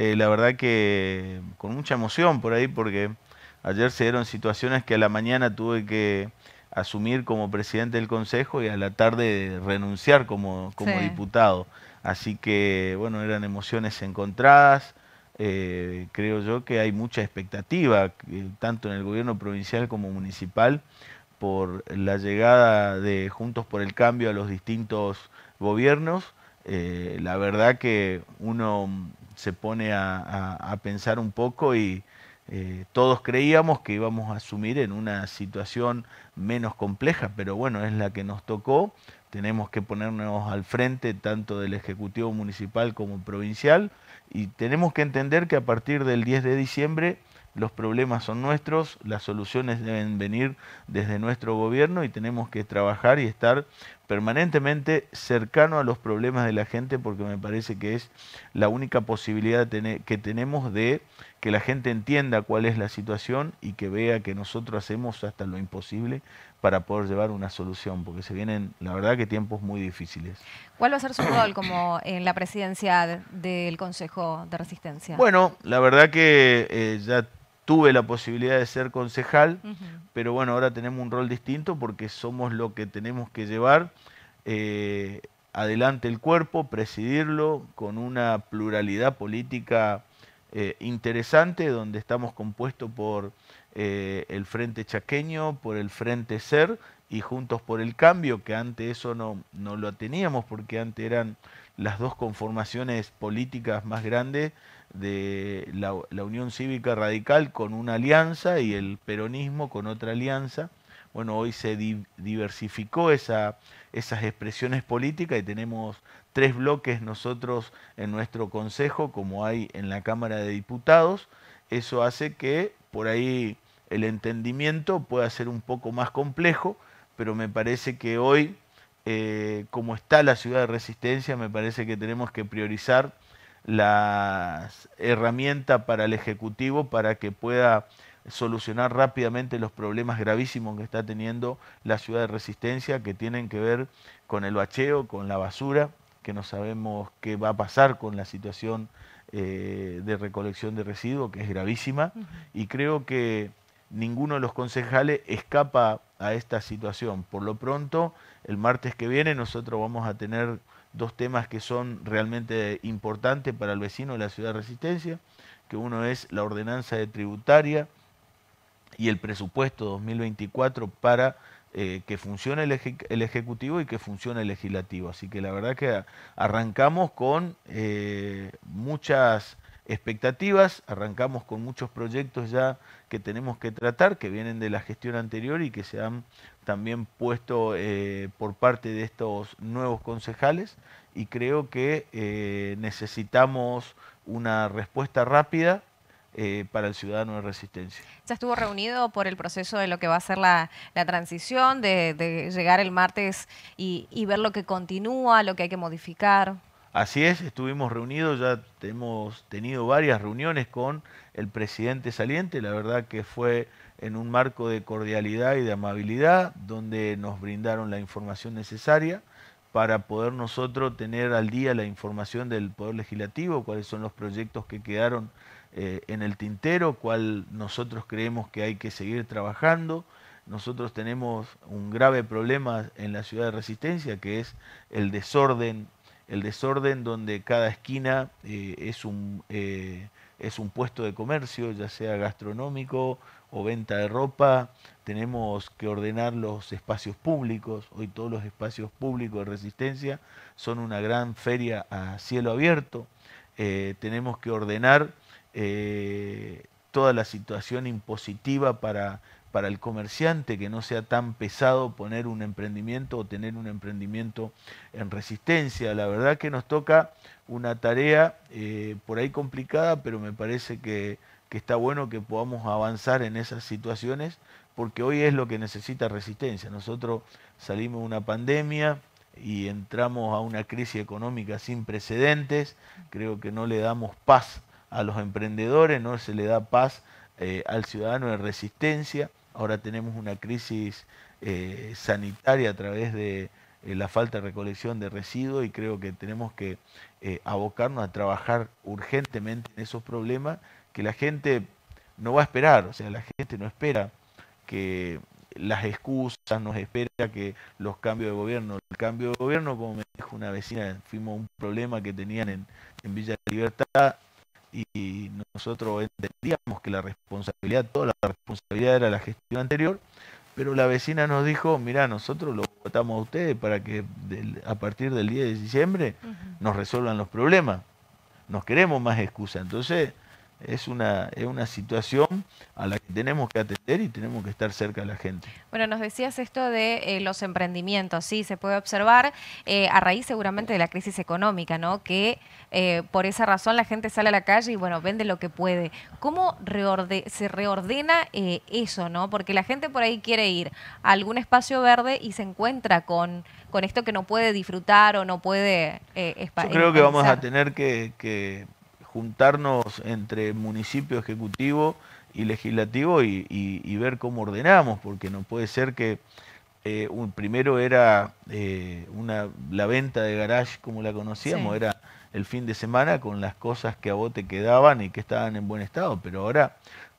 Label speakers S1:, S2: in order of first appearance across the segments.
S1: Eh, la verdad que con mucha emoción por ahí, porque ayer se dieron situaciones que a la mañana tuve que asumir como presidente del Consejo y a la tarde renunciar como, como diputado. Así que, bueno, eran emociones encontradas. Eh, creo yo que hay mucha expectativa, eh, tanto en el gobierno provincial como municipal, por la llegada de Juntos por el Cambio a los distintos gobiernos. la verdad que uno se pone a, pensar un poco y eh, todos creíamos que íbamos a asumir en una situación menos compleja, pero bueno, es la que nos tocó. Tenemos que ponernos al frente tanto del Ejecutivo Municipal como provincial y tenemos que entender que a partir del 10 de diciembre los problemas son nuestros, las soluciones deben venir desde nuestro gobierno y tenemos que trabajar y estar permanentemente cercano a los problemas de la gente porque me parece que es la única posibilidad que tenemos de que la gente entienda cuál es la situación y que vea que nosotros hacemos hasta lo imposible para poder llevar una solución, porque se vienen, la verdad, que tiempos muy difíciles.
S2: ¿Cuál va a ser su rol como en la presidencia del Consejo de Resistencia? Bueno,
S1: la verdad que eh, ya tuve la posibilidad de ser concejal, pero bueno, ahora tenemos un rol distinto porque somos lo que tenemos que llevar eh, adelante el cuerpo, presidirlo con una pluralidad política eh, interesante, donde estamos compuestos por eh, el Frente Chaqueño, por el Frente Ser y Juntos por el Cambio, que antes eso no, no lo teníamos porque antes eran las dos conformaciones políticas más grandes de la, Unión Cívica Radical con una alianza y el peronismo con otra alianza. Bueno, hoy se diversificó esa, esas expresiones políticas y tenemos tres bloques nosotros en nuestro Consejo, como hay en la Cámara de Diputados. Eso hace que por ahí el entendimiento pueda ser un poco más complejo, pero me parece que hoy eh, como está la ciudad de resistencia, me parece que tenemos que priorizar la herramienta para el Ejecutivo para que pueda solucionar rápidamente los problemas gravísimos que está teniendo la ciudad de resistencia, que tienen que ver con el bacheo, con la basura, que no sabemos qué va a pasar con la situación eh, de recolección de residuos, que es gravísima, y creo que ninguno de los concejales escapa a esta situación. Por lo pronto, el martes que viene nosotros vamos a tener dos temas que son realmente importantes para el vecino de la ciudad de Resistencia, que uno es la ordenanza de tributaria y el presupuesto 2024 para eh, que funcione el, Ejecutivo y que funcione el Legislativo. Así que la verdad que arrancamos con eh, muchas expectativas, arrancamos con muchos proyectos ya que tenemos que tratar, que vienen de la gestión anterior y que se han también puesto eh, por parte de estos nuevos concejales y creo que eh, necesitamos una respuesta rápida eh, para el ciudadano de resistencia.
S2: Ya estuvo reunido por el proceso de lo que va a ser la, transición, de, llegar el martes y ver lo que continúa, lo que hay que modificar.
S1: Así es, estuvimos reunidos, ya hemos tenido varias reuniones con el presidente saliente, la verdad que fue en un marco de cordialidad y de amabilidad, donde nos brindaron la información necesaria para poder nosotros tener al día la información del Poder Legislativo, cuáles son los proyectos que quedaron eh, en el tintero, cuál nosotros creemos que hay que seguir trabajando. Nosotros tenemos un grave problema en la ciudad de Resistencia, que es el desorden el desorden donde cada esquina eh, es, un, eh, es un puesto de comercio, ya sea gastronómico o venta de ropa, tenemos que ordenar los espacios públicos, hoy todos los espacios públicos de resistencia son una gran feria a cielo abierto, eh, tenemos que ordenar toda la situación impositiva para para el comerciante, que no sea tan pesado poner un emprendimiento o tener un emprendimiento en resistencia. La verdad que nos toca una tarea eh, por ahí complicada, pero me parece que, está bueno que podamos avanzar en esas situaciones, porque hoy es lo que necesita resistencia. Nosotros salimos de una pandemia y entramos a una crisis económica sin precedentes, creo que no le damos paz a los emprendedores, no se le da paz eh, al ciudadano de resistencia. Ahora tenemos una crisis eh, sanitaria a través de eh, la falta de recolección de residuos y creo que tenemos que eh, abocarnos a trabajar urgentemente en esos problemas que la gente no va a esperar, o sea, la gente no espera que las excusas, nos espera que los cambios de gobierno, el cambio de gobierno, como me dijo una vecina, fuimos un problema que tenían en, en Villa Libertad, y nosotros entendíamos que la responsabilidad, toda la responsabilidad era la gestión anterior, pero la vecina nos dijo, mira nosotros lo votamos a ustedes para que a partir del 10 de diciembre nos resuelvan los problemas, nos queremos más excusas. Entonces, es una, una situación a la que tenemos que atender y tenemos que estar cerca de la gente.
S2: Bueno, nos decías esto de eh, los emprendimientos, sí, se puede observar eh, a raíz seguramente de la crisis económica, ¿no? Que eh, por esa razón la gente sale a la calle y, bueno, vende lo que puede. ¿Cómo se reordena eso, no? Porque la gente por ahí quiere ir a algún espacio verde y se encuentra con, con esto que no puede disfrutar o no puede... Yo creo que vamos a
S1: tener que juntarnos entre municipio ejecutivo y legislativo y, ver cómo ordenamos, porque no puede ser que eh, primero era eh, la venta de garage como la conocíamos, era el fin de semana con las cosas que a bote quedaban y que estaban en buen estado, pero ahora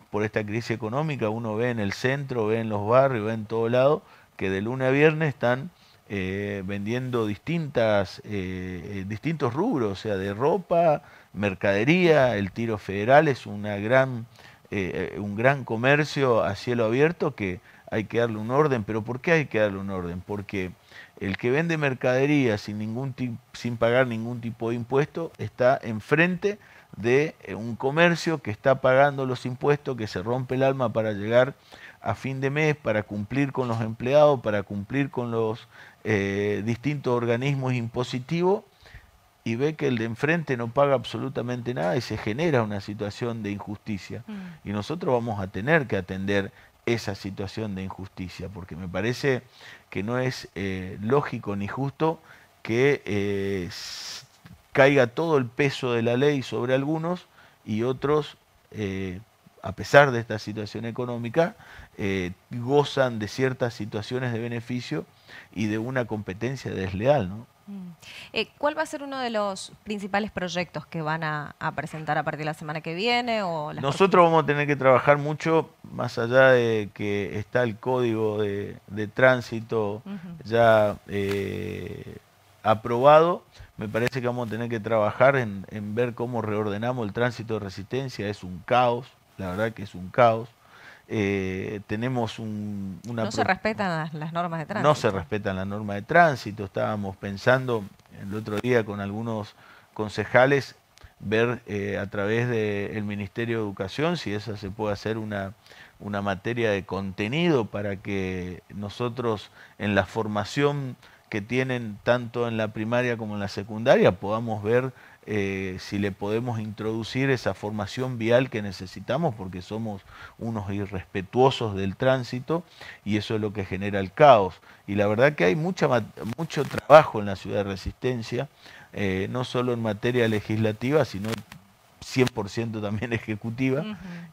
S1: por esta crisis económica uno ve en el centro, ve en los barrios, ve en todo lado que de lunes a viernes están eh, vendiendo distintas, distintos rubros, o sea, de ropa, mercadería, el tiro federal es eh, eh, un gran comercio a cielo abierto que hay que darle un orden. ¿Pero por qué hay que darle un orden? Porque el que vende mercadería sin, sin pagar ningún tipo de impuesto está enfrente de eh, un comercio que está pagando los impuestos, que se rompe el alma para llegar a fin de mes, para cumplir con los empleados, para cumplir con los distintos organismos impositivos y ve que el de enfrente no paga absolutamente nada y se genera una situación de injusticia. Mm. Y nosotros vamos a tener que atender esa situación de injusticia, porque me parece que no es eh, lógico ni justo que eh, caiga todo el peso de la ley sobre algunos y otros, eh, a pesar de esta situación económica, gozan de ciertas situaciones de beneficio y de una competencia desleal. ¿no?
S2: Mm. Eh, ¿Cuál va a ser uno de los principales proyectos que van a, presentar a partir de la semana que viene? O Nosotros
S1: vamos a tener que trabajar mucho, más allá de que está el código de, tránsito ya eh, aprobado, me parece que vamos a tener que trabajar en ver cómo reordenamos el tránsito de resistencia, es un caos, la verdad que es un caos. Eh, tenemos un, una... No se
S2: respetan las, normas de tránsito. No se
S1: respetan las normas de tránsito. Estábamos pensando el otro día con algunos concejales ver eh, a través del Ministerio de Educación si esa se puede hacer una, una materia de contenido para que nosotros en la formación que tienen tanto en la primaria como en la secundaria podamos ver eh, si le podemos introducir esa formación vial que necesitamos, porque somos unos irrespetuosos del tránsito y eso es lo que genera el caos. Y la verdad que hay mucha, mucho trabajo en la ciudad de Resistencia, eh, no solo en materia legislativa, sino 100% también ejecutiva,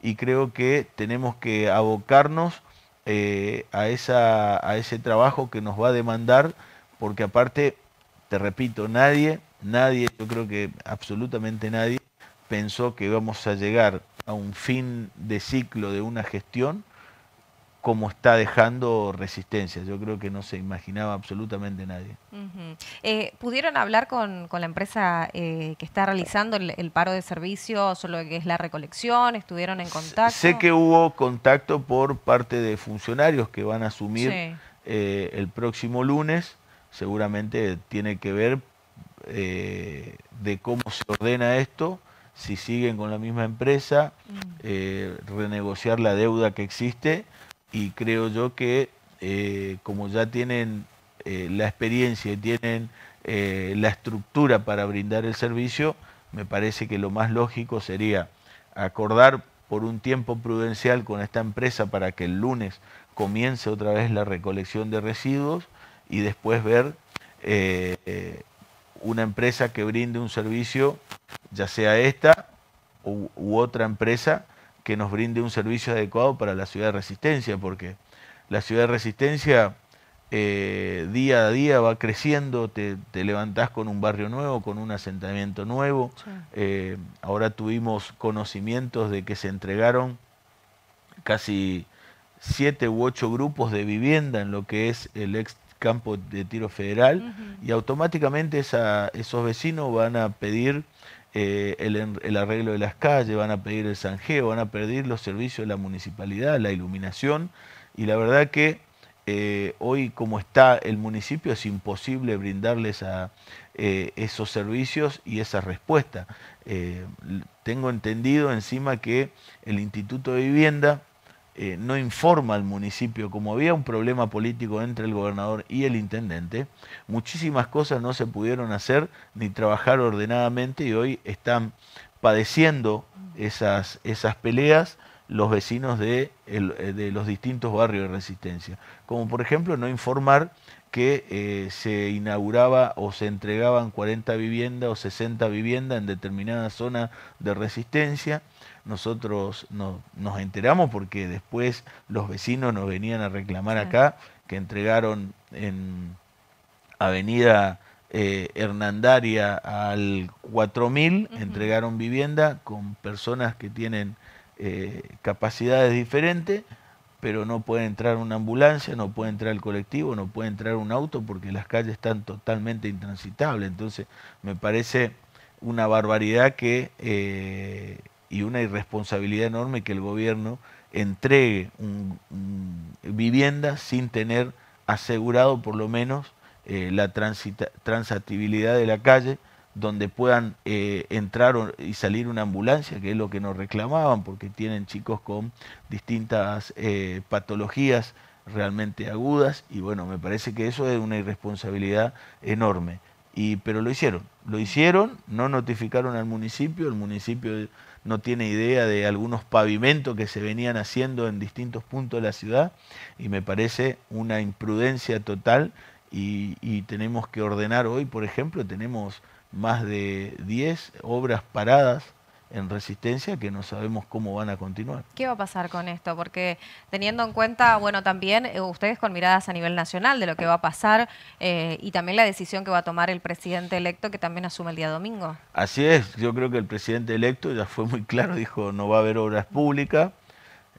S1: y creo que tenemos que abocarnos eh, a, a ese trabajo que nos va a demandar, porque aparte, te repito, nadie nadie, yo creo que absolutamente nadie, pensó que íbamos a llegar a un fin de ciclo de una gestión como está dejando resistencia. Yo creo que no se imaginaba absolutamente nadie.
S2: Eh, ¿Pudieron hablar con, la empresa eh, que está realizando el, paro de servicios o lo que es la recolección? ¿Estuvieron en contacto? Sé que
S1: hubo contacto por parte de funcionarios que van a asumir eh, el próximo lunes. Seguramente tiene que ver eh, de cómo se ordena esto, si siguen con la misma empresa, mm. eh, renegociar la deuda que existe y creo yo que eh, como ya tienen la experiencia y tienen la estructura para brindar el servicio, me parece que lo más lógico sería acordar por un tiempo prudencial con esta empresa para que el lunes comience otra vez la recolección de residuos y después ver una empresa que brinde un servicio, ya sea esta u, otra empresa que nos brinde un servicio adecuado para la ciudad de Resistencia, porque la ciudad de Resistencia eh, día a día va creciendo, te, levantás con un barrio nuevo, con un asentamiento nuevo. Eh, ahora tuvimos conocimientos de que se entregaron casi siete u ocho grupos de vivienda en lo que es el ex campo de tiro federal y automáticamente esos vecinos van a pedir eh, el, arreglo de las calles, van a pedir el sanjeo, van a pedir los servicios de la municipalidad, la iluminación y la verdad que eh, hoy como está el municipio es imposible brindarles a, eh, esos servicios y esa respuesta. tengo entendido encima que el Instituto de Vivienda eh, no informa al municipio, como había un problema político entre el gobernador y el intendente, muchísimas cosas no se pudieron hacer ni trabajar ordenadamente y hoy están padeciendo esas, peleas los vecinos eh, de, los distintos barrios de resistencia. Como por ejemplo no informar que eh, se inauguraba o se entregaban 40 viviendas o 60 viviendas en determinada zona de resistencia nosotros nos enteramos porque después los vecinos nos venían a reclamar acá que entregaron en Avenida eh, Hernandaria al 4000, entregaron vivienda con personas que tienen eh, capacidades diferentes, pero no puede entrar una ambulancia, no puede entrar el colectivo, no puede entrar un auto porque las calles están totalmente intransitables. Entonces, me parece una barbaridad que... Eh, y una irresponsabilidad enorme que el gobierno entregue un, vivienda sin tener asegurado por lo menos eh, la transatibilidad de la calle, donde puedan eh, entrar y salir una ambulancia, que es lo que nos reclamaban, porque tienen chicos con distintas eh, patologías realmente agudas, y bueno, me parece que eso es una irresponsabilidad enorme pero lo hicieron, lo hicieron, no notificaron al municipio, el municipio no tiene idea de algunos pavimentos que se venían haciendo en distintos puntos de la ciudad y me parece una imprudencia total y, y tenemos que ordenar hoy, por ejemplo, tenemos más de 10 obras paradas en resistencia que no sabemos cómo van a continuar.
S2: ¿Qué va a pasar con esto? Porque teniendo en cuenta, bueno, también eh, ustedes con miradas a nivel nacional de lo que va a pasar eh, y también la decisión que va a tomar el presidente electo que también asume el día domingo.
S1: Así es, yo creo que el presidente electo ya fue muy claro, dijo no va a haber obras públicas,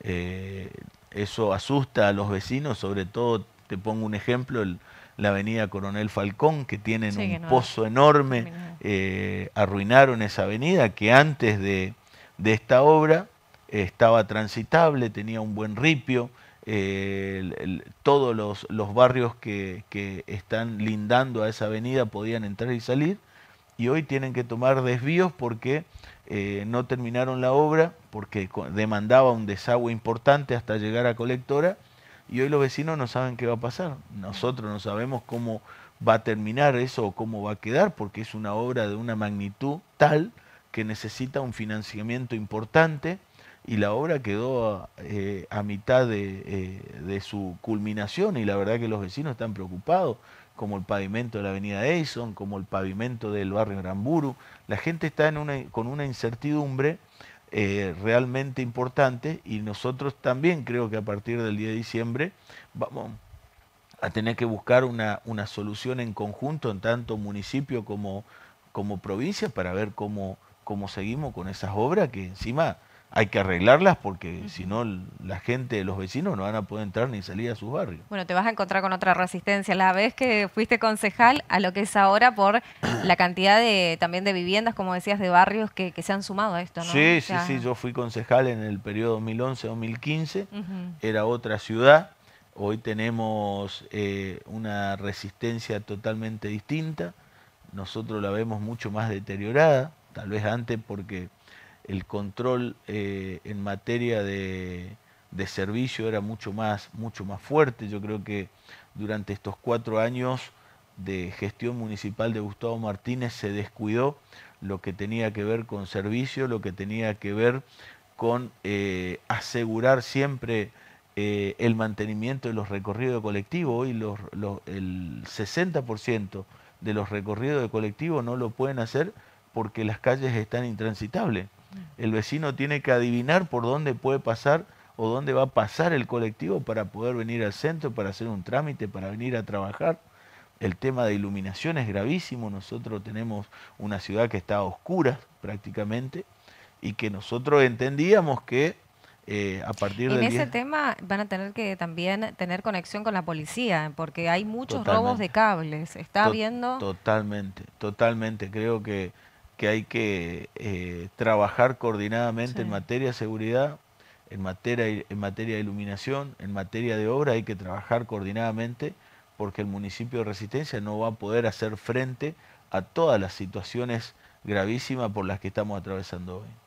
S1: eh, eso asusta a los vecinos, sobre todo, te pongo un ejemplo, el, la avenida Coronel Falcón, que tienen un pozo enorme, eh, arruinaron esa avenida que antes de, esta obra eh, estaba transitable, tenía un buen ripio, eh, todos los, barrios que, que, están lindando a esa avenida podían entrar y salir, y hoy tienen que tomar desvíos porque no terminaron la obra, porque demandaba un desagüe importante hasta llegar a colectora, y hoy los vecinos no saben qué va a pasar. Nosotros no sabemos cómo va a terminar eso o cómo va a quedar, porque es una obra de una magnitud tal que necesita un financiamiento importante y la obra quedó eh, a mitad eh, de, su culminación y la verdad que los vecinos están preocupados, como el pavimento de la avenida Edison, como el pavimento del barrio Gramburu. La gente está con una incertidumbre eh, realmente importante y nosotros también creo que a partir del día de diciembre vamos a tener que buscar una, una solución en conjunto en tanto municipio como, como provincia para ver cómo, cómo seguimos con esas obras que encima hay que arreglarlas porque si no la gente, los vecinos no van a poder entrar ni salir a sus barrios.
S2: Bueno, te vas a encontrar con otra resistencia. La vez que fuiste concejal a lo que es ahora por la cantidad de también de viviendas, como decías, de barrios que, se han sumado a esto, ¿no? Sí, sí, sí.
S1: Yo fui concejal en el periodo 2011-2015. Era otra ciudad. Hoy tenemos eh, una resistencia totalmente distinta. Nosotros la vemos mucho más deteriorada. Tal vez antes porque el control eh, en materia de, servicio era mucho más, mucho más fuerte. Yo creo que durante estos cuatro años de gestión municipal de Gustavo Martínez se descuidó lo que tenía que ver con servicio, lo que tenía que ver con eh, asegurar siempre eh, el mantenimiento de los recorridos de colectivo. Hoy el 60% de los recorridos de colectivo no lo pueden hacer porque las calles están intransitables. El vecino tiene que adivinar por dónde puede pasar o dónde va a pasar el colectivo para poder venir al centro, para hacer un trámite, para venir a trabajar. El tema de iluminación es gravísimo. Nosotros tenemos una ciudad que está oscura prácticamente y que nosotros entendíamos que eh, a partir de en ese
S2: tema van a tener que también tener conexión con la policía porque hay muchos robos de cables está viendo
S1: totalmente totalmente creo que que hay que eh, trabajar coordinadamente en materia de seguridad, en materia, en materia de iluminación, en materia de obra, hay que trabajar coordinadamente porque el municipio de Resistencia no va a poder hacer frente a todas las situaciones gravísimas por las que estamos atravesando hoy.